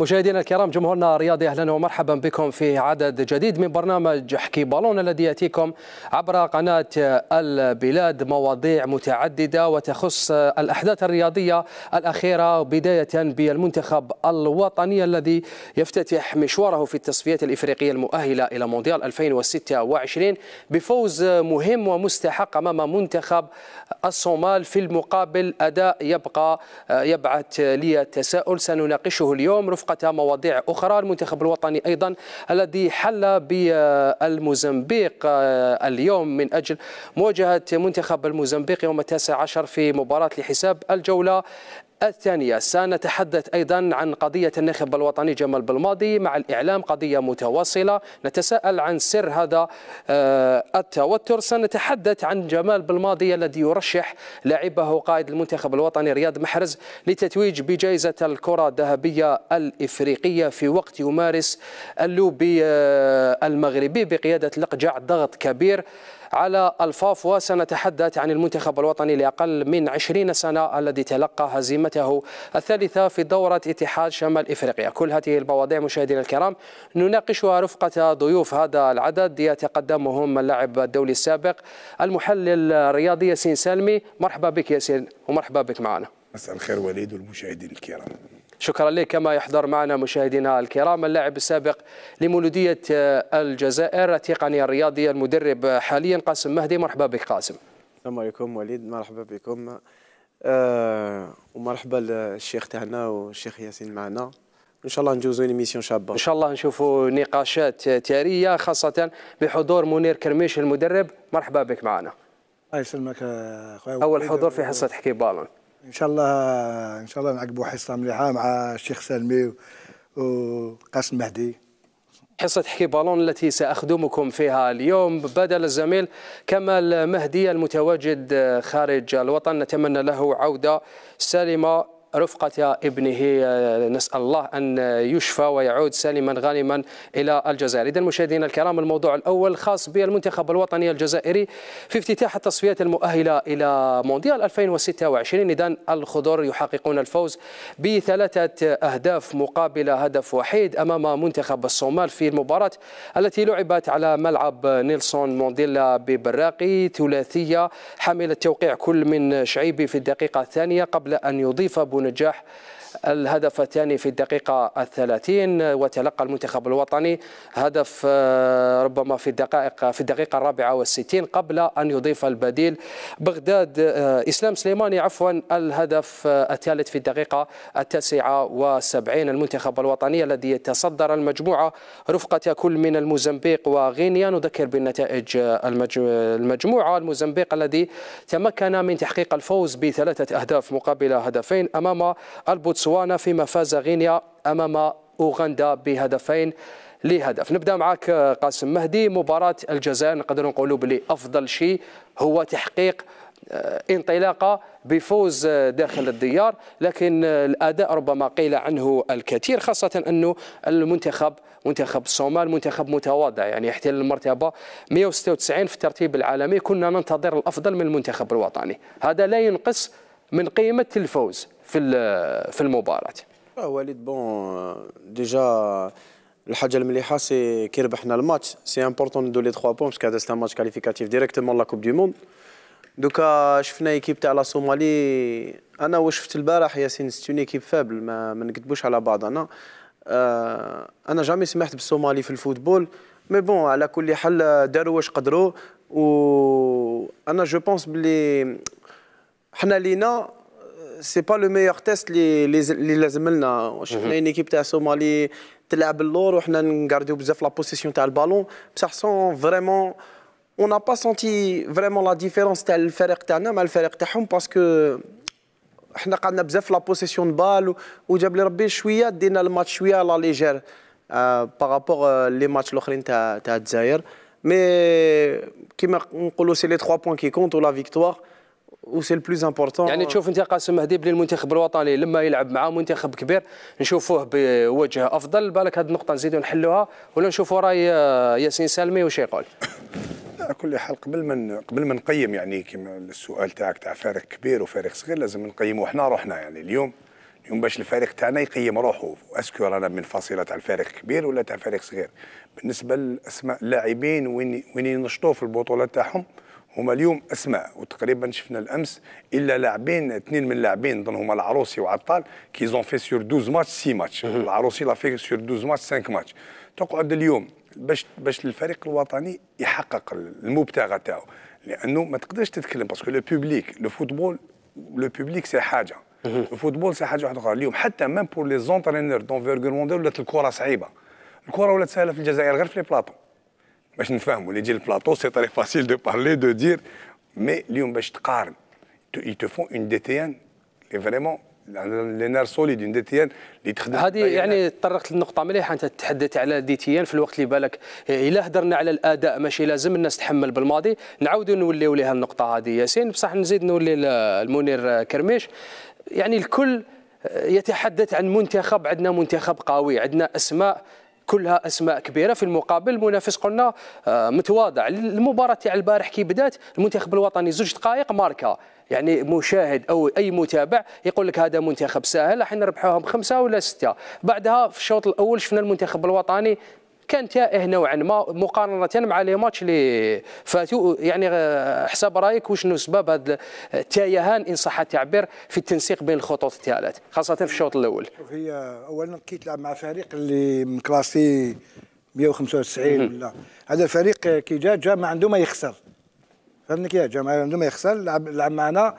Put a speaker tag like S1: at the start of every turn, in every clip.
S1: مشاهدينا الكرام جمهورنا الرياضي اهلا ومرحبا بكم في عدد جديد من برنامج حكي بالون الذي ياتيكم عبر قناه البلاد مواضيع متعدده وتخص الاحداث الرياضيه الاخيره بدايه بالمنتخب الوطني الذي يفتتح مشواره في التصفيات الافريقيه المؤهله الى مونديال 2026 بفوز مهم ومستحق امام منتخب الصومال في المقابل اداء يبقى يبعث لي التساؤل سنناقشه اليوم رفقا وفقة مواضيع أخرى المنتخب الوطني أيضا الذي حل بالموزمبيق آه، اليوم من أجل مواجهة منتخب الموزمبيق يوم 19 في مباراة لحساب الجولة الثانية سنتحدث أيضا عن قضية الناخب الوطني جمال بالماضي مع الإعلام قضية متواصلة نتساءل عن سر هذا آه، التوتر سنتحدث عن جمال بالماضي الذي يرشح لاعبه قائد المنتخب الوطني رياض محرز لتتويج بجائزة الكرة الذهبية الإفريقية في وقت يمارس اللوبي آه، المغربي بقيادة لقجع ضغط كبير على الفاف وسنتحدث عن المنتخب الوطني لأقل من 20 سنة الذي تلقى هزيمته الثالثة في دورة اتحاد شمال إفريقيا كل هذه المواضيع مشاهدينا الكرام نناقشها رفقة ضيوف هذا العدد يتقدمهم اللاعب الدولي السابق المحلل الرياضي ياسين سالمي مرحبا بك ياسين ومرحبا بك معنا
S2: مساء الخير وليد والمشاهدين الكرام
S1: شكرا لك كما يحضر معنا مشاهدينا الكرام اللاعب السابق لمولودية آه، الجزائر التقني الرياضي المدرب حاليا قاسم مهدي مرحبا بك قاسم
S3: السلام عليكم وليد مرحبا بكم آه ومرحبا للشيخ تاعنا والشيخ ياسين معنا ان شاء الله نجوزوا ميسيون شابه ان
S1: شاء الله نشوفوا نقاشات تاريه خاصه بحضور منير كرميش المدرب مرحبا بك معنا
S4: الله يسلمك اول حضور في حصه حكي بالون ان شاء الله ان شاء الله نعقبوا حصه مليحه مع الشيخ سلمي وقاسم مهدي
S1: حصة حكي بالون التي سأخدمكم فيها اليوم بدل الزميل كمال مهدي المتواجد خارج الوطن نتمنى له عودة سالمة رفقة ابنه نسأل الله أن يشفى ويعود سالما غانما إلى الجزائر إذا مشاهدينا الكرام الموضوع الأول خاص بالمنتخب الوطني الجزائري في افتتاح التصفيات المؤهلة إلى مونديال 2026 إذا الخضر يحققون الفوز بثلاثة أهداف مقابل هدف وحيد أمام منتخب الصومال في المباراة التي لعبت على ملعب نيلسون مونديلا ببراقي ثلاثية حامل التوقيع كل من شعيبي في الدقيقة الثانية قبل أن يضيف بن ونجاح الهدف الثاني في الدقيقة الثلاثين وتلقى المنتخب الوطني هدف آه، ربما في الدقائق في الدقيقة الرابعة والستين قبل أن يضيف البديل بغداد آه، إسلام سليماني عفوا الهدف آه، الثالث في الدقيقة التاسعة وسبعين المنتخب الوطني الذي يتصدر المجموعة رفقة كل من الموزمبيق وغينيا نذكر بالنتائج المجموعة الموزمبيق الذي تمكن من تحقيق الفوز بثلاثة أهداف مقابل هدفين أمام البوت بوتسوانا فيما فاز غينيا أمام أوغندا بهدفين لهدف نبدا معك قاسم مهدي مباراه الجزائر نقدر نقولوا بلي افضل شيء هو تحقيق آه، انطلاقه بفوز آه، داخل الديار لكن آه، الاداء ربما قيل عنه الكثير خاصه انه المنتخب منتخب الصومال منتخب متواضع يعني يحتل المرتبه 196 في الترتيب العالمي كنا ننتظر الافضل من المنتخب الوطني هذا لا ينقص من قيمه الفوز في في
S3: المباراه آه، وليد بون آه، ديجا الحاجه المليحه سي كي ربحنا الماتش سي امبورطون ندو لي 3 بون باسكو هذا سي ماتش كاليفيكاتيف ديريكتومون لا كوب دي موند دوكا شفنا ايكيب تاع لا سومالي انا واش شفت البارح ياسين ستوني ايكيب فابل ما, ما نكذبوش على بعضنا آه انا جامي سمحت بالصومالي في الفوتبول مي بون على كل حال داروا واش قدروا و انا جو بونس بلي حنا لينا n'est pas le meilleur test les les les mhm. On est une équipe qui gardé la possession de ballon. On n'a pas senti vraiment la différence entre faire acte et homme parce que a la possession de ballon. On match. Euh, par rapport euh, les matchs qui Mais on les trois points qui comptent ou la victoire.
S1: وسي البلوز امبورتون يعني euh, تشوف انت قاسم مهدي بلي المنتخب الوطني لما يلعب مع منتخب كبير نشوفوه بوجه افضل بالك هذه النقطه نزيدوا نحلوها ولا نشوفوا راي آه، ياسين سالمي
S2: وش يقول على كل حال قبل ما قبل ما نقيم يعني كما السؤال تاعك تاع فريق كبير وفريق صغير لازم نقيموا احنا روحنا يعني اليوم اليوم باش الفريق تاعنا يقيم روحه اسكو رانا من فصيله تاع الفريق كبير ولا تاع فريق صغير بالنسبه لاسماء اللاعبين وين وين ينشطوا في البطوله تاعهم هما اليوم اسماء وتقريبا شفنا الامس الا لاعبين اثنين من اللاعبين نظن هما العروسي وعطال كي زون في سور 12 ماتش 6 ماتش العروسي لا في سور 12 ماتش 5 ماتش تقعد اليوم باش باش الفريق الوطني يحقق المبتغى تاعو لانه ما تقدرش تتكلم باسكو لو بوبليك لو فوتبول لو بوبليك سي حاجه الفوتبول سي حاجه واحده اخرى اليوم حتى ميم بور لي زونترينور دونفيرغور مونديال ولات الكره صعيبه الكره ولات سهله في الجزائر غير في لي بلاطو باش نفهموا اللي يجي البلاطو سي طري فاسيل دو بارلي دو دير مي اليوم باش تقارن اي تو فون اون دي تي ان لي فريمون لي نار سوليد اون دي تي ان اللي تخدم هذه يعني تطرقت للنقطه مليحه انت تحدثت على دي تي ان في الوقت اللي بالك الا هدرنا على
S1: الاداء ماشي لازم الناس تحمل بالماضي نعاودوا نوليو لها النقطه هذه ياسين بصح نزيد نولي المنير كرميش يعني الكل يتحدث عن منتخب عندنا منتخب قوي عندنا اسماء كلها اسماء كبيره في المقابل المنافس قلنا آه، متواضع المباراه تاع البارح كي بدات المنتخب الوطني زوج دقائق ماركه يعني مشاهد او اي متابع يقول لك هذا منتخب سهل راح نربحوهم خمسه ولا سته بعدها في الشوط الاول شفنا المنتخب الوطني كان تائه إيه نوعا ما مقارنه مع لي ماتش اللي فاتوا يعني حسب رايك وشنو سبب هذا التايهان ان صح التعبير في التنسيق بين الخطوط الثلاث خاصه في الشوط الاول
S4: هي اولا كي تلعب مع فريق اللي مكلاسي 195 ولا هذا الفريق كي جا جا ما عنده ما يخسر فهمتني كي جا ما عنده ما يخسر لعب لعب معنا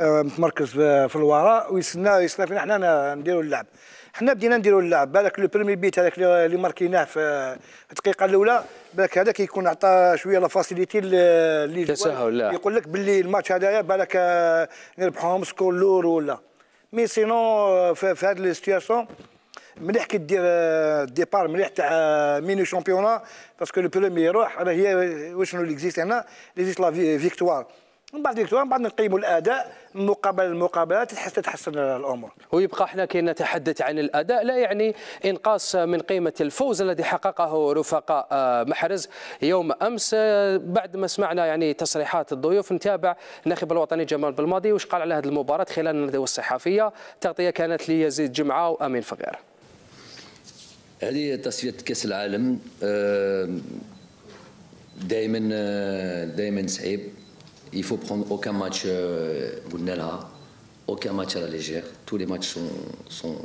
S4: آه، متمركز في الوراء ويستنى يستنى فينا حنا نديروا اللعب حنا بدينا نديروا اللعب بالك لو بريمي بيت هذاك اللي ماركيناه في الدقيقه الاولى بالك هذاك يكون عطى شويه لا فاسيليتي اللي يقول لك باللي الماتش هذايا بالك آه، نربحوهم سكور لور ولا مي سينو آه، في, في هذه السيتياسيون مليح كي دير ديبار آه، مليح تاع مينو شامبيونا باسكو لو برومي يروح راه هي واشنو اللي اكزيست هنا ليزيست لا فيكتوار من بعد الالكترون من بعد نقيموا الاداء
S1: مقابل المقابلات تتحسن الامور ويبقى احنا كي نتحدث عن الاداء لا يعني انقاص من قيمه الفوز الذي حققه رفقاء آه، محرز يوم امس آه، بعد ما سمعنا يعني تصريحات الضيوف نتابع الناخب الوطني جمال بالماضي واش قال على هذه المباراه خلال الندوه الصحفيه تغطيه كانت ليزيد جمعه وامين فقير
S5: هذه تصفيه كاس العالم آه، دائما دائما صعيب Il faut prendre aucun match euh, là, aucun match à la légère. Tous les matchs sont. sont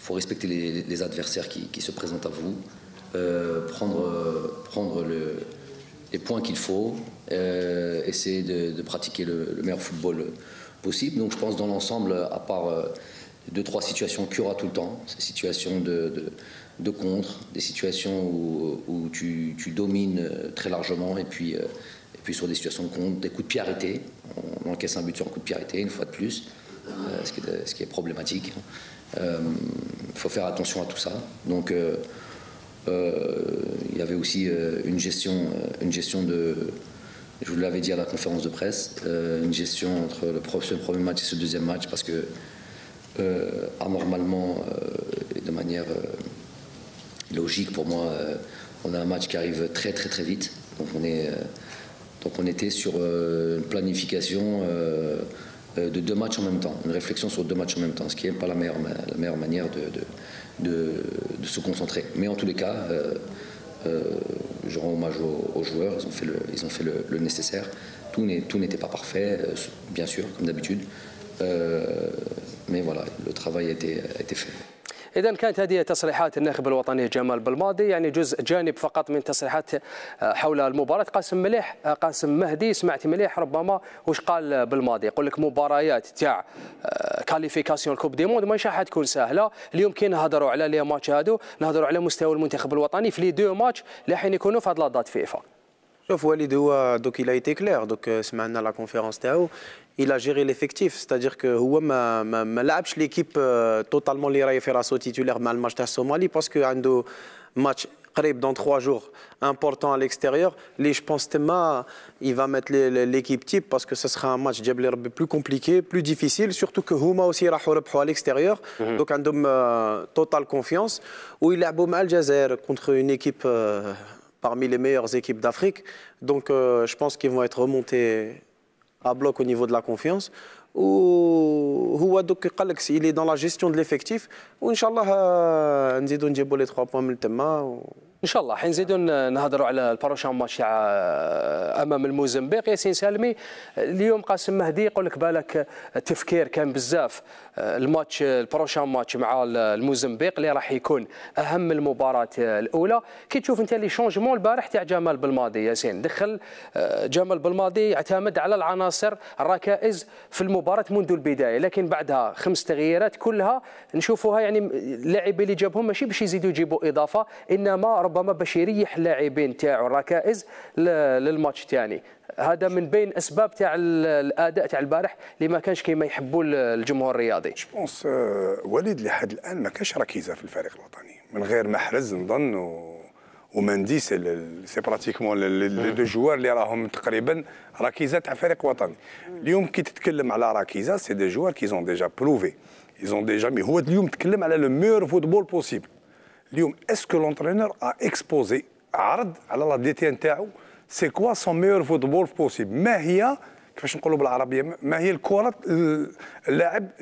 S5: faut respecter les, adversaires qui, se présentent à vous, euh, prendre, euh, prendre le, les points qu'il faut, essayer de, pratiquer le, meilleur football possible. Donc je pense dans l'ensemble, à part deux, trois situations qu'il y aura tout le temps, ces situations de, de, contre, des situations où, tu, tu, domines très largement et puis et puis sur des situations de compte, des coups de pied arrêtés. On encaisse un but sur un coup de pied arrêté, une fois de plus, euh, ce, qui est, problématique. Il hein. euh, faut faire attention à tout ça. Donc euh, il y avait aussi une gestion, une gestion de. Je vous l'avais dit à la conférence de presse, une gestion entre le premier match et ce deuxième match parce que anormalement et de manière logique pour moi, on a un match qui arrive très très très vite. Donc on est donc on était sur euh, une planification euh, euh, de deux matchs en même temps, une réflexion sur deux matchs en même temps, ce qui n'est pas la meilleure, manière de, se concentrer. Mais en tous les cas, je rends hommage aux, joueurs, ils ont fait le, nécessaire. Tout n'était pas parfait, bien sûr, comme d'habitude. mais voilà, le travail a été fait.
S1: إذا كانت هذه تصريحات الناخب الوطني جمال بالماضي يعني جزء جانب فقط من تصريحات آه، حول المباراة قاسم مليح آه، قاسم مهدي سمعت مليح ربما وش قال بالماضي يقول لك مباريات تاع آه، كاليفيكاسيون الكوب دي موند ماشي حتكون سهلة اليوم كي نهضروا على لي ماتش هادو نهضروا على مستوى المنتخب الوطني في لي دو ماتش لحين يكونوا في هاد لا دات
S3: فيفا Euh, il a été clair donc euh, matin à la conférence. il a géré l'effectif c'est-à-dire que euh, l'équipe totalement ما, ما لعبش titulaire توتالمون اللي راهي à راسو Somalie. Parce un dans trois jours important à l'extérieur les je pense qu'il il va mettre l'équipe type parce que ce sera un match plus compliqué plus difficile surtout que Houma aussi à l'extérieur mhm. donc a total confiance où il a beau mal Jazer contre une équipe parmi les meilleures équipes d'Afrique. Donc euh, je pense qu'ils vont être remontés à bloc au niveau de la confiance. Ou il est dans la gestion de l'effectif. Inch'Allah, euh, nous les trois points.
S1: ان شاء الله حنزيدو آه، نهضروا على البروشان ماتش آه، امام الموزمبيق ياسين سالمي آه، اليوم قاسم مهدي يقول لك بالك التفكير كان بزاف الماتش البروشان ماتش مع الموزمبيق اللي راح يكون اهم المباراه الاولى كي تشوف انت لي شونجمون البارح تاع جمال بالماضي ياسين دخل جمال بالماضي اعتمد على العناصر الركائز في المباراه منذ البدايه لكن بعدها خمس تغييرات كلها نشوفوها يعني اللاعبين اللي جابهم ماشي باش يزيدوا يجيبوا اضافه انما ربما باش يريح اللاعبين تاعو الركائز للماتش الثاني هذا من بين اسباب تاع الاداء تاع البارح اللي ما كانش كيما يحبوا الجمهور الرياضي
S2: جوبونس آه، وليد لحد الان ما كانش ركيزه في الفريق الوطني من غير محرز نظن و... ومندي سي براتيكمون لي دو جوار اللي راهم تقريبا ركيزه تاع فريق وطني اليوم كي تتكلم على ركيزه سي دي جوار كيزون ديجا بروفي ils ont déjà mais هو اليوم تكلم على لو ميور فوتبول بوسيبل اليوم اسكو لونترينور ا اكسبوزي عرض على لا دي تي ان تاعو سي كوا سون ميور فوتبول بوسيبل ما هي كيفاش نقولوا بالعربيه ما هي الكره اللاعب آه،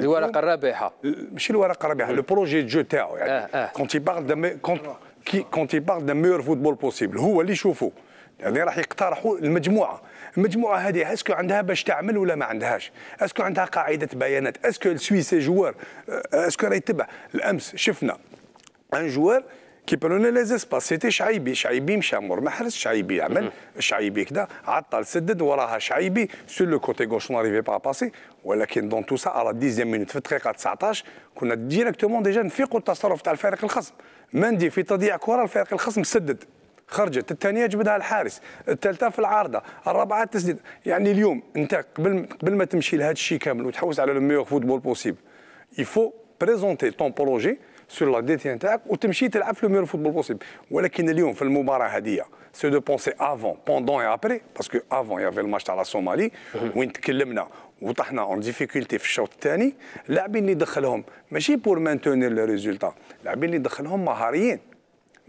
S2: الورقه الرابحه آه، ماشي الورقه الرابحه لو بروجي جو تاعو يعني آه آه. كونت دو كونت كي كونت يبارل دان ميور فوتبول بوسيبل هو اللي يشوفه يعني راح يقترحوا المجموعه المجموعه هذه اسكو عندها باش تعمل ولا ما عندهاش اسكو عندها قاعده بيانات اسكو السويسي جوار اسكو راه يتبع الامس شفنا ان جوار كي لنا لي زيسباس سيتي شعيبي شعيبي مشى مور محرز شعيبي عمل شعيبي كذا عطل سدد وراها شعيبي سور لو كوتي غوش ناريفي با باسي ولكن دون تو سا على ديزيام مينوت في الدقيقه 19 كنا ديريكتومون ديجا نفيقوا التصرف تاع الفريق الخصم مندي في تضييع كره الفريق الخصم سدد خرجت الثانيه جبدها الحارس الثالثه في العارضه الرابعه تسديد يعني اليوم انت قبل قبل ما تمشي لهذا الشيء كامل وتحوس على لو ميور فوتبول بوسيبل يفو بريزونتي طون بروجي سور لا ديتي تاعك وتمشي تلعب في لو ميور فوتبول بوسيبل ولكن اليوم في المباراه هذه سو دو بونسي افون بوندون اي ابري باسكو افون يافي الماتش تاع لا صومالي وين تكلمنا وطحنا اون ديفيكولتي في الشوط الثاني اللاعبين اللي دخلهم ماشي بور مانتونير لو ريزولتا اللاعبين اللي دخلهم مهاريين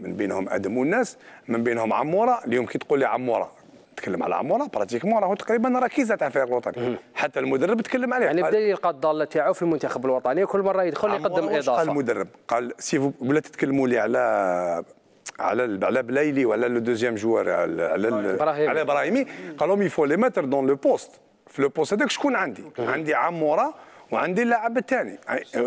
S2: من بينهم ادم والناس من بينهم عموره اليوم كي تقول لي عموره تكلم على عمورا براتيكمون راهو تقريبا ركيزه تاع الفريق الوطني حتى المدرب تكلم عليه يعني بدا
S1: يلقى الضاله تاعو في المنتخب الوطني كل مره يدخل يقدم اضافه قال المدرب
S2: قال سي ولا تتكلموا لي على على على بلايلي وعلى لو دوزيام جوار على على ابراهيمي قال لهم يفو لي ماتر دون لو بوست في لو بوست هذاك شكون عندي عندي عمورا وعندي اللاعب الثاني أه، سي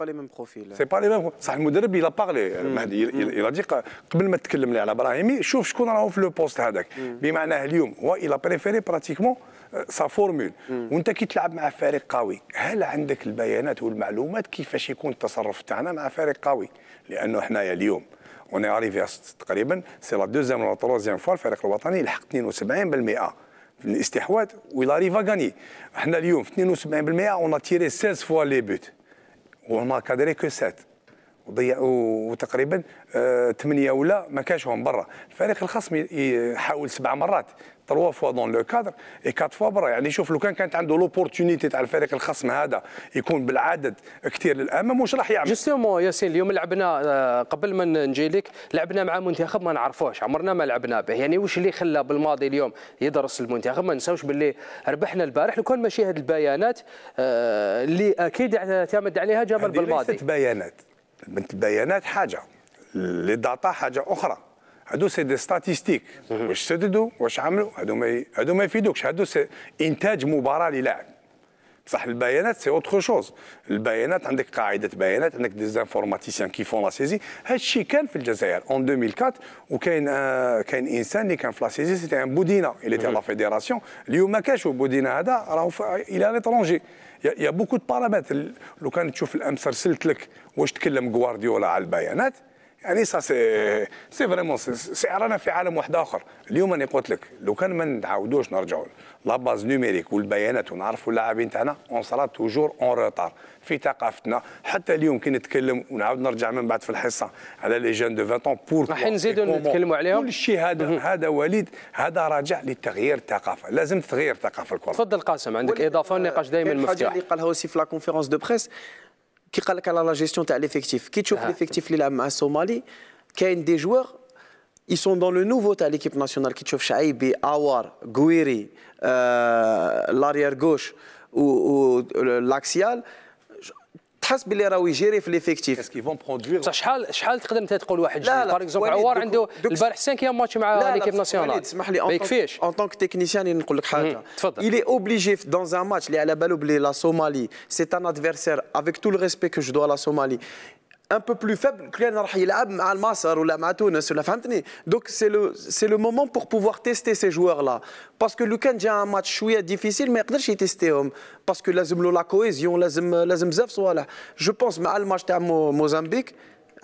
S3: با لي ميم بروفيل سي
S2: با لي ميم صح المدرب يلا باغلي مهدي يلا دي قبل ما تكلم لي على براهيمي شوف شكون راهو في لو بوست هذاك بمعنى اليوم هو يلا بريفيري براتيكمون سا فورمول وانت كي تلعب مع فريق قوي هل عندك البيانات والمعلومات كيفاش يكون التصرف تاعنا مع فريق قوي لانه حنايا اليوم اون اريفي تقريبا سي لا دوزيام ولا تروزيام فوا الفريق الوطني لحق 72% الاستحواذ ويل اريف غاني احنا اليوم في 72% اون تيري 16 فوا لي بوت وما كادري كو 7 وضيع وتقريبا آه، ثمانيه ولا ما كانش هم برا الفريق الخصم يحاول سبع مرات تروا فوا دون لو كادر اي كات فوا برا يعني شوف لو كان كانت عنده لوبورتونيتي تاع الفريق الخصم هذا يكون بالعدد كثير للامام واش راح يعمل جوستومون
S1: ياسين اليوم لعبنا آه، قبل ما نجي لك لعبنا مع منتخب ما نعرفوش عمرنا ما لعبنا به يعني واش اللي خلى بالماضي اليوم يدرس المنتخب ما نساوش باللي ربحنا البارح لو كان ماشي هذه البيانات آه، اللي اكيد اعتمد عليها جمال بالماضي ليست بيانات
S2: البيانات حاجه لي داتا حاجه اخرى هادو سي دي ستاتيستيك واش سددوا واش عملوا هادو ما هادو ما يفيدوكش هادو سي انتاج مباراه للاعب بصح البيانات سي اوتر شوز البيانات عندك قاعده بيانات عندك زانفورماتيسيان كي فون لا سيزي هادشي كان في الجزائر اون 2004 وكاين آه كاين انسان اللي كان في لا سيزي سيتي ان بودينا اللي تاع لا فيديراسيون اليوم ما كاش بودينا هذا راهو الى ليترونجي يا بوكو دو بارامتر لو كان تشوف الامس رسلت لك واش تكلم غوارديولا على البيانات يعني سا سي سي فريمون سي رانا في عالم واحد اخر اليوم انا قلت لك لو كان ما نعاودوش نرجعوا باز نوميريك والبيانات ونعرفوا اللاعبين تاعنا اون سرا توجور اون روتار في ثقافتنا حتى اليوم كي نتكلم ونعاود نرجع من بعد في الحصه على لي جون دو 20 بور راح نزيدوا نتكلموا عليهم كل شيء هذا هذا وليد هذا راجع لتغيير الثقافه لازم تغيير الثقافه الكره تفضل قاسم عندك اضافه النقاش دائما مفتوح الحاجه اللي
S3: قالها سي في لا كونفيرونس دو بريس qui parle la gestion de l'effectif. Qui tu est ah, l'effectif là à Somalie, qui a des joueurs, ils sont dans le nouveau équipe équipe nationale. Qui tu vois Shaibi, Awar, Gouiri, euh, l'arrière gauche ou, euh, l'axial. تحس باللي راه يجري في ليفيكتيف
S1: بصح شحال شحال تقدر انت تقول واحد لا لا باغ اكزومبل عوار عنده البارح سانكيام ماتش مع ليكيب ناسيونال اسمح لي ما يكفيش
S3: اون طونك تكنيسيان نقول لك حاجه تفضل الي اوبليجي دون ان ماتش اللي على بالو بلي لا سومالي سي ان ادفيرسير افيك تو لو ريسبي كو جو دو لا سومالي ان بو بلو فابل كليان راح يلعب مع المصر ولا مع تونس ولا فهمتني دونك سي لو سي لو مومون بور بوفوار تيستي سي جوار لا باسكو لو كان جا ان ماتش شويه ديفيسيل ما يقدرش يتيستيهم باسكو لازم له لا كويزيون لازم لازم بزاف صوالح جو بونس مع الماتش تاع
S2: موزامبيك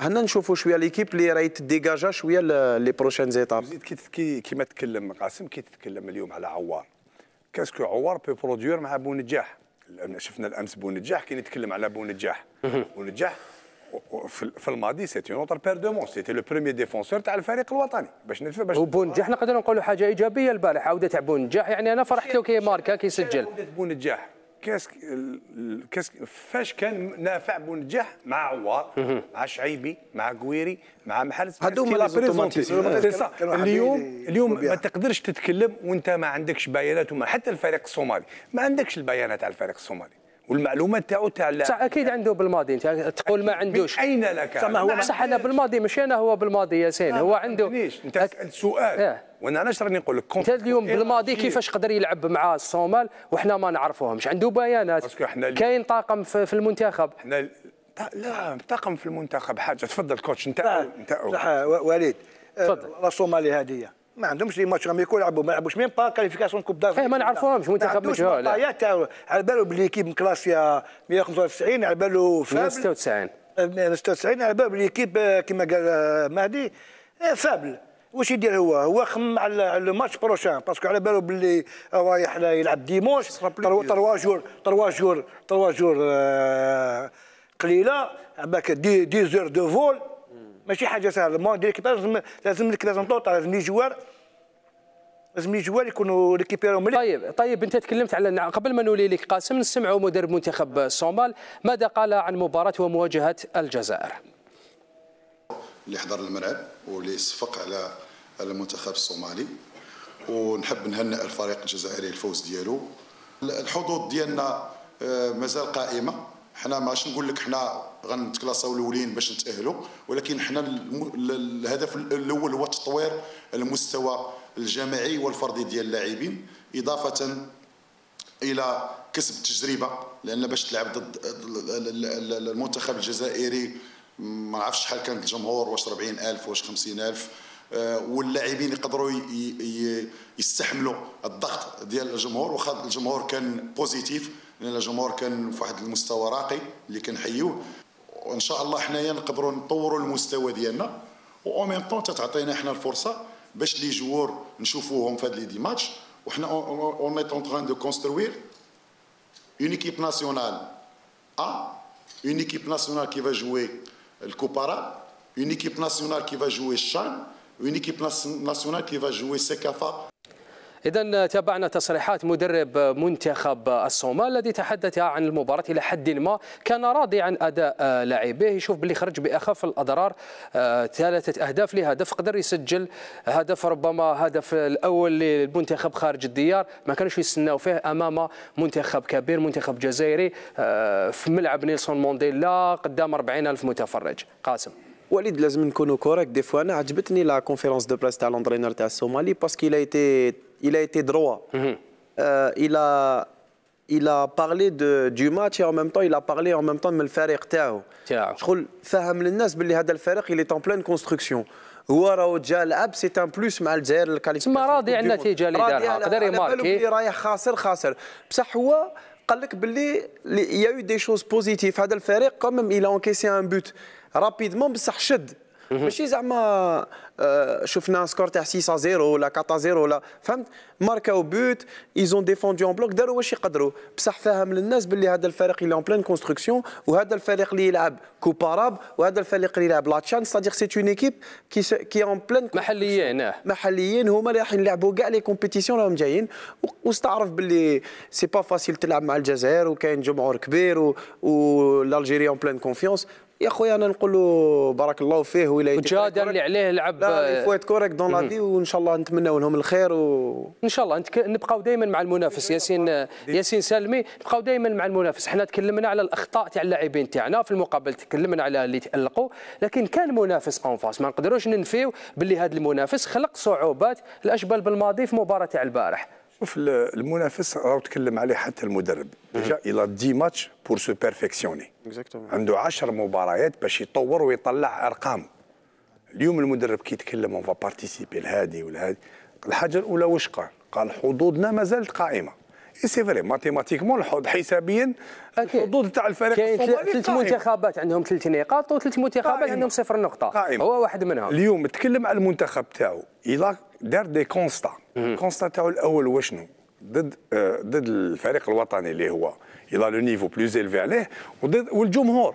S2: هنا نشوفوا شويه ليكيب اللي راهي تديجاجا شويه لي بروشين زيتاب كي كيما تكلم قاسم كي تتكلم اليوم على عوار كاسكو عوار بي برودوير مع بونجاح شفنا الامس بونجاح كي نتكلم على بونجاح بونجاح في الماضي سيتي اون بير دو مون سيتي لو بروميي ديفونسور تاع الفريق الوطني باش نلف باش وبونجاح نقدر نقولوا حاجه ايجابيه البارح عوده تاع بونجاح يعني انا فرحت له كي ماركا كيسجل عوده بونجاح كاس كاس فاش كان نافع بونجاح مع عوار مع شعيبي مع قويري مع محرز هذو هما اليوم اليوم ما تقدرش تتكلم وانت ما عندكش بيانات وما حتى الفريق الصومالي ما عندكش البيانات على الفريق الصومالي والمعلومه تاعو تاع صح
S1: اكيد عنده بالماضي انت تقول ما عندوش
S2: اين لك صح, هو صح
S1: انا بالماضي ماشي انا هو بالماضي ياسين آه، هو عنده انت أك... سؤال اه. وانا علاش راني نقول لك انت اليوم بالماضي كيفاش قدر يلعب مع الصومال وحنا ما نعرفوهمش عنده بيانات كاين طاقم في المنتخب احنا
S2: لا طاقم
S1: في المنتخب حاجه تفضل كوتش انت انت صح وليد الصومالي آه، هديه
S4: ما عندهمش لي ماتش غاميكو يلعبوا ما يلعبوش ميم با كاليفيكاسيون كوب دافريك ما نعرفوهمش منتخب مجهول على بالو بلي كيب مكلاسيا 195 على بالو 96 96 على بالو بلي كيب آه، كما قال آه، مهدي آه، فابل واش يدير هو هو خم على الماتش بروشان باسكو على بالو بلي رايح يلعب ديمونش تروا جور تروا جور تروا جور قليله بالك دي زور دو فول ماشي حاجه سهله المون ديال الكبار لازم لازم لك لازم توطى لازم لي جوار
S1: لازم لي جوار يكونوا ريكيبيرو مليح طيب طيب انت تكلمت على قبل ما نولي لك قاسم نسمعوا مدرب منتخب الصومال ماذا قال عن مباراه ومواجهه الجزائر
S6: اللي حضر الملعب واللي صفق على على المنتخب الصومالي ونحب نهنئ الفريق الجزائري الفوز ديالو الحظوظ ديالنا آه، مازال قائمه حنا ماش نقول لك حنا غنتكلاصاو الاولين باش نتاهلوا ولكن حنا الهدف الاول هو تطوير المستوى الجماعي والفردي ديال اللاعبين اضافه الى كسب تجربه لان باش تلعب ضد المنتخب الجزائري ما عرفتش شحال كانت الجمهور واش 40000 واش 50000 آه، واللاعبين يقدروا يستحملوا الضغط ديال الجمهور واخا الجمهور كان بوزيتيف لان الجمهور كان في واحد المستوى راقي اللي كنحيوه وان شاء الله حنايا نقدروا نطوروا المستوى ديالنا و ميم طون تتعطينا حنا الفرصه باش لي جوور نشوفوهم في هاد لي دي ماتش وحنا اون ميت اون تران دو كونستروير اون ايكيب ناسيونال ا اون ايكيب ناسيونال كي فا جوي الكوبارا اون ايكيب ناسيونال كي فا جوي الشان اون ايكيب ناسيونال كي فا جوي سيكافا
S1: إذا تابعنا تصريحات مدرب منتخب الصومال الذي تحدث عن المباراة إلى حد ما كان راضي عن أداء لاعبيه يشوف باللي خرج بأخف الأضرار آه، ثلاثة أهداف لهدف قدر يسجل هدف ربما هدف الأول للمنتخب خارج الديار ما كانش يستناو فيه أمام منتخب كبير منتخب جزائري آه، في ملعب نيلسون مونديلا قدام 40 ألف متفرج
S3: قاسم وليد لازم نكونوا كوريك دي فوا انا عجبتني لا كونفيرونس دو بريس تاع لوندرينر تاع الصومالي باسكو الا ايتي il a été droit. -hmm. Euh, il, a, il a parlé de, du match et en même temps, il a parlé en même temps de الفريق تاعو. شغل فهم للناس باللي هذا الفريق il est en pleine construction. هو جا لعب سي ان بلوس مع الجزائر الكاليفيكاسيون تما راضي على النتيجه اللي دارها قدر يماركي اللي رايح خاسر خاسر بصح هو قال لك باللي يا يو دي شوز بوزيتيف هذا الفريق كوميم الى اونكيسي ان بوت رابيدمون بصح شد ماشي زعما آه، شفنا سكور تاع 6 0 ولا 4 0 ولا فهمت ماركاو بوت ايزون ديفوندي اون بلوك داروا واش يقدروا بصح فاهم للناس باللي هذا الفريق اللي اون بلان كونستركسيون وهذا الفريق اللي يلعب كوباراب وهذا الفريق اللي يلعب لاتشان سادير سيت اون ايكيب كي كي اون بلان محليين آه. محليين هما اللي راح يلعبوا كاع لي كومبيتيسيون راهم جايين وستعرف باللي سي با فاسيل تلعب مع الجزائر وكاين جمهور كبير والجيري اون بلان كونفيونس يا خويا انا نقول له بارك الله فيه ولا جا دار اللي عليه لعب لا ايت كوريكت دون لافي
S1: وان شاء الله نتمناو لهم الخير و ان شاء الله نبقاو دائما مع المنافس ياسين ياسين سالمي نبقاو دائما مع المنافس حنا تكلمنا على الاخطاء تاع اللاعبين تاعنا في المقابل تكلمنا على اللي تالقوا لكن كان منافس اون فاس ما نقدروش ننفيو باللي هذا المنافس خلق صعوبات
S2: الاشبال بالماضي في مباراه تاع البارح شوف المنافس راهو تكلم عليه حتى المدرب ديجا الى دي ماتش بور سو بيرفيكسيوني عنده 10 مباريات باش يطور ويطلع ارقام اليوم المدرب كي يتكلم اون فا بارتيسيبي لهادي ولهادي الحاجه الاولى واش قال؟ قال حظوظنا ما زالت قائمه اي سي فري ماتيماتيكمون الحوض حسابيا الحدود تاع الفريق كاين ثلاث منتخبات عندهم
S1: ثلاث نقاط وثلاث منتخبات عندهم صفر نقطه قائمة.
S2: هو واحد منهم اليوم تكلم على المنتخب تاعو الا دار دي كونستا الكونستا تاعو الاول وشنو ضد ضد الفريق الوطني اللي هو الى لو نيفو بلوز الفي عليه وضد والجمهور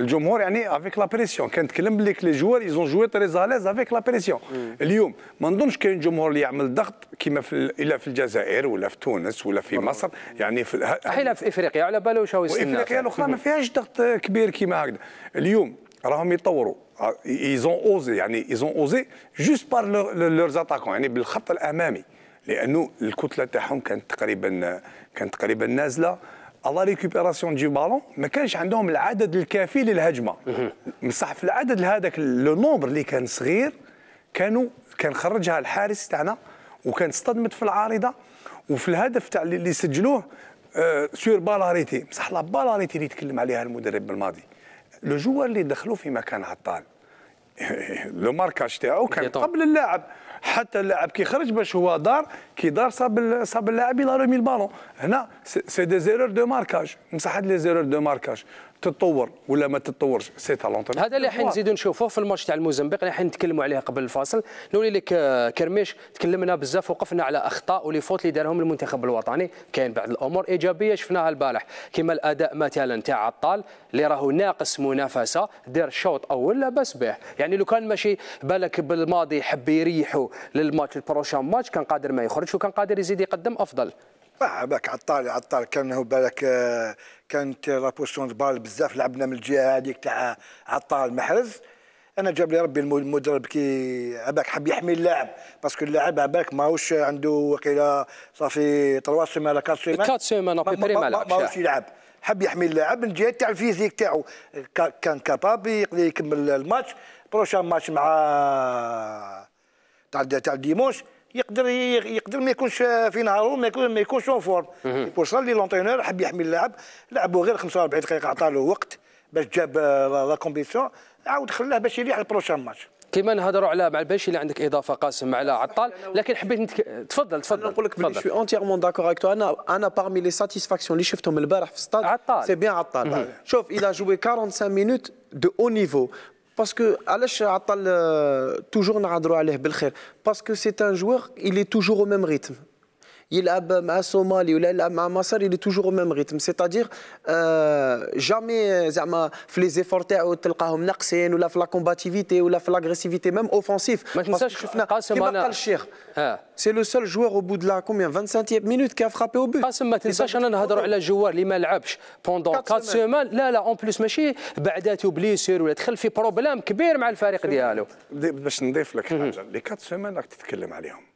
S2: الجمهور يعني افيك لا بريسيون كنتكلم بليك لي جوار ايزون جوي تري زاليز افيك لا بريسيون اليوم ما نظنش كاين جمهور اللي يعمل ضغط كما في الا في الجزائر ولا في تونس ولا في مصر يعني في حيلا في افريقيا على بالو شاو يستنى افريقيا الاخرى ما فيهاش ضغط كبير كيما هكذا اليوم راهم يطوروا ايزون آه، اوزي يعني ايزون اوزي جوست بار لور اتاكون يعني بالخط الامامي لانه الكتله تاعهم كانت تقريبا كانت تقريبا نازله على ريكوبيراسيون دي بالون ما كانش عندهم العدد الكافي للهجمه بصح في العدد هذاك لو نومبر اللي كان صغير كانوا كان خرجها الحارس تاعنا وكان اصطدمت في العارضه وفي الهدف تاع اللي سجلوه آه، سور بالاريتي بصح لا بالاريتي اللي تكلم عليها المدرب الماضي لو جوار اللي دخلوا في مكان عطال لو ماركاج تاعو كان قبل اللاعب حتى اللاعب كي خرج باش هو دار كي دار صاب صاب اللاعب يلا رمي البالون هنا سي دي زيرور دو ماركاج مسح هاد لي زيرور دو ماركاج تتطور ولا ما تتطورش سي تالونتون
S1: هذا اللي حين نزيدو نشوفوه في الماتش تاع الموزمبيق اللي حين نتكلموا عليه قبل الفاصل نولي لك آه، كرميش تكلمنا بزاف وقفنا على اخطاء ولي فوت اللي دارهم المنتخب الوطني كاين بعض الامور ايجابيه شفناها البارح كما الاداء مثلا تاع عطال اللي راهو ناقص منافسه دار شوط اول لا باس به يعني لو كان ماشي بالك بالماضي حب يريحوا للماتش البروشام ماتش كان قادر ما يخرج وكان قادر يزيد يقدم افضل
S4: باك عطار عطار كان هو بالك آه، كانت لابوسيون بال بزاف لعبنا من الجهه هذيك تاع عطار المحرز انا جاب لي ربي المدرب كي عباك حب يحمي اللاعب باسكو اللاعب عباك ماهوش عنده وقيلا صافي 3 سيمان 4 سيمان 4 سيمان بري ما لعبش ماهوش يلعب حب يحمي اللاعب من الجهه تاع الفيزيك تاعو كان كابابي يقدر يكمل الماتش بروشان ماتش مع تاع تاع ديمونش يقدر يقدر ما يكونش في نهاره ما يكون ما يكونش اون فورم بور لي لونترينور حب يحمي اللاعب لعبوا غير 45 دقيقه عطى له وقت باش جاب لا كومبيسيون
S1: عاود خلاه باش يريح البروشان ماتش كيما نهضروا على مع الباشي اللي عندك اضافه قاسم على عطال لكن حبيت نتك... تفضل تفضل نقول لك بلي شوي
S3: اونتيرمون داكور اكتو انا انا بارمي لي ساتيسفاكسيون اللي شفتهم البارح في الستاد عطال سي بيان عطال شوف اذا جوي 45 مينوت دو او نيفو parce que علاش a euh, toujours نعذرو عليه بالخير parce que c'est un joueur il est toujours au même rythme يلعب مع الصومالي ولا يلعب مع مصر يلي توجور او ميم ريتم سيتادير جامي زعما في لي زيفور تاعو تلقاهم ناقصين ولا في لا كومباتيفيتي ولا في لاغريسيفيتي ميم اوفونسيف ما تنساش شفنا قاسم قال الشيخ سي لو سول جوار او بو دو لا كومبيان 25 مينوت كي فرابي او بو قاسم ما تنساش انا نهضروا
S1: على جوار اللي ما لعبش بوندون 4 سيمان لا لا اون بليس ماشي بعداتو بليسير ولا دخل في
S2: بروبلام كبير مع الفريق ديالو باش نضيف لك حاجه لي 4 سيمان راك تتكلم عليهم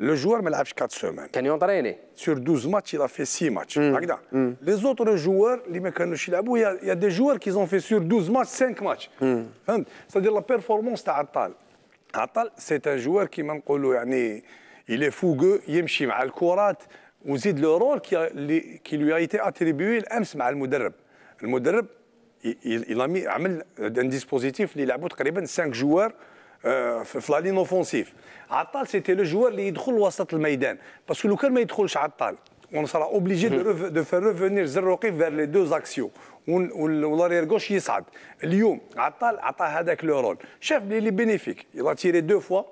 S2: لو جوار ما لعبش 4 سومان كان يونطريني سور 12 ماتش يلا في 6 ماتش هكذا لي زوتر جوار اللي ما كانوش يلعبوا يا دي جوار كيزون في سور 12 ماتش 5 ماتش فهمت سادير لا بيرفورمانس تاع عطال عطال سي ان جوار كيما نقولوا يعني il فوغو يمشي مع الكرات وزيد لو رول كي كي لو ايتي اتريبيوي الامس مع المدرب المدرب il عمل ان ديسبوزيتيف اللي لعبوا تقريبا 5 جوار آه، في لالين اوفونسيف عطال سيتي لو جوار اللي يدخل وسط الميدان باسكو لو كان ما يدخلش عطال اون سرا اوبليجي دو فير ريفونير زروقي فير لي دو زاكسيون والاريير غوش يصعد اليوم عطال عطى هذاك لو رول شاف لي بينيفيك يلا تيري دو فوا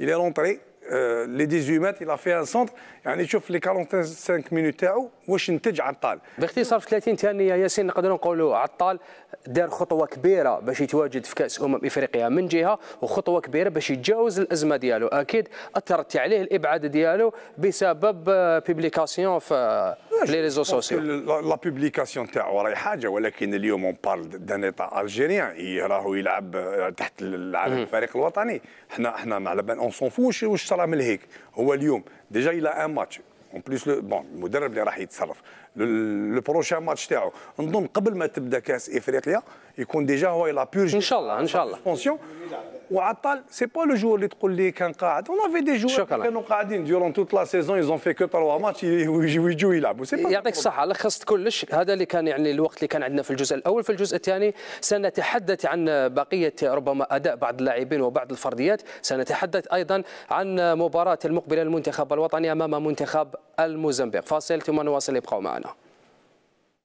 S2: il رونتري rentré آه، لي 18 مات الى فيها سونتر يعني شوف لي 45 مينوت تاعو واش نتج عطال باختصار في 30 ثانيه ياسين نقدر نقولوا عطال دار خطوه كبيره باش
S1: يتواجد في كاس امم افريقيا من جهه وخطوه كبيره باش يتجاوز الازمه ديالو اكيد اثرت عليه الابعاد ديالو بسبب بيبليكاسيون آه، في
S2: لي ريزو سوسيو لا بوبليكاسيون تاعو راهي حاجه ولكن اليوم اون بارل دان ايطا الجيريان راهو يلعب آه، تحت الفريق الوطني حنا حنا على بالنا اون سون فوش واش صرا من هيك هو اليوم ديجا الى ان ماتش اون بليس بون المدرب اللي راح يتصرف لو بروشان ماتش تاعو نظن قبل ما تبدا كاس افريقيا يكون ديجا هو لا بيرج ان شاء الله ان شاء الله سبونسيون وعطال سي با لو جوور اللي تقول لي كان قاعد اون افي دي جوور كانوا قاعدين ديورون توت لا سيزون ايزون في كو تروا ماتش ويجيو يلعبوا سي يعطيك
S1: الصحه لخصت كلش هذا اللي كان يعني الوقت اللي كان عندنا في الجزء الاول في الجزء الثاني سنتحدث عن بقيه ربما اداء بعض اللاعبين وبعض الفرديات سنتحدث ايضا عن مباراه المقبله المنتخب الوطني امام منتخب الموزمبيق فاصل ثم نواصل ابقوا معنا